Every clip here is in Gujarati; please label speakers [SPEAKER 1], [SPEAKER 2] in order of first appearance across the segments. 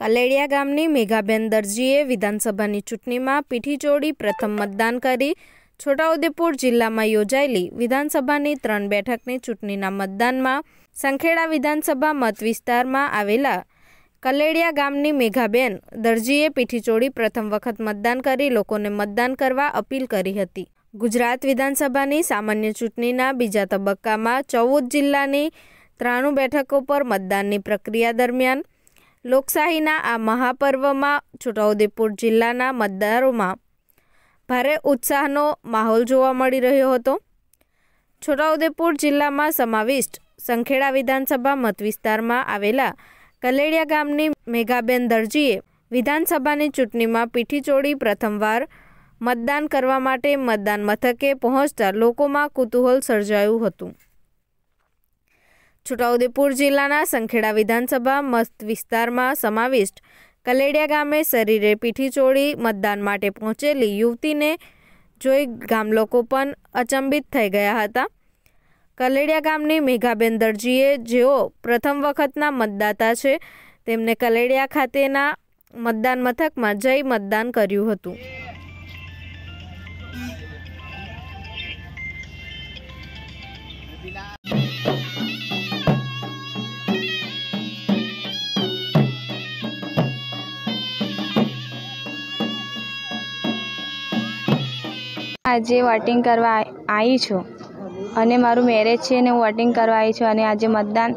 [SPEAKER 1] કલેડિયા ગામની મેઘાબેન દરજીએ વિધાનસભાની ચૂંટણીમાં પીઠીચોડી પ્રથમ મતદાન કરી છોટાઉદેપુર જિલ્લામાં યોજાયેલી વિધાનસભાની ત્રણ બેઠકની ચૂંટણીના મતદાનમાં સંખેડા વિધાનસભા મત વિસ્તારમાં આવેલા કલેડિયા ગામની મેઘાબેન દરજીએ પીઠીચોળી પ્રથમ વખત મતદાન કરી લોકોને મતદાન કરવા અપીલ કરી હતી ગુજરાત વિધાનસભાની સામાન્ય ચૂંટણીના બીજા તબક્કામાં ચૌદ જિલ્લાની ત્રાણું બેઠકો પર મતદાનની પ્રક્રિયા દરમિયાન લોકશાહીના આ મહાપર્વમાં છોટાઉદેપુર જિલ્લાના મતદારોમાં ભારે ઉત્સાહનો માહોલ જોવા મળી રહ્યો હતો છોટાઉદેપુર જિલ્લામાં સમાવિષ્ટ સંખેડા વિધાનસભા મતવિસ્તારમાં આવેલા કલેડિયા ગામની મેઘાબેન દરજીએ વિધાનસભાની ચૂંટણીમાં પીઠીચોળી પ્રથમવાર મતદાન કરવા માટે મતદાન મથકે પહોંચતા લોકોમાં કુતૂહલ સર્જાયું હતું છોટાઉદેપુર જિલ્લાના સંખેડા વિધાનસભા મસ્ત વિસ્તારમાં સમાવિષ્ટ કલેડિયા ગામે શરીરે પીઠી ચોળી મતદાન માટે પહોંચેલી યુવતીને જોઈ ગામલોકો પણ અચંબિત થઈ ગયા હતા કલેડિયા ગામની મેઘાબેન દરજીએ જેઓ પ્રથમ વખતના મતદાતા છે તેમને કલેડિયા ખાતેના મતદાન મથકમાં જઈ મતદાન કર્યું હતું Yeah.
[SPEAKER 2] આજે વોટિંગ કરવા આવી છું અને મારું મેરેજ છે અને હું વોટિંગ કરવા આવી છું અને આજે મતદાન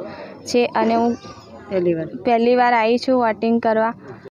[SPEAKER 2] છે અને હું પહેલી વાર આવી છું વોટિંગ કરવા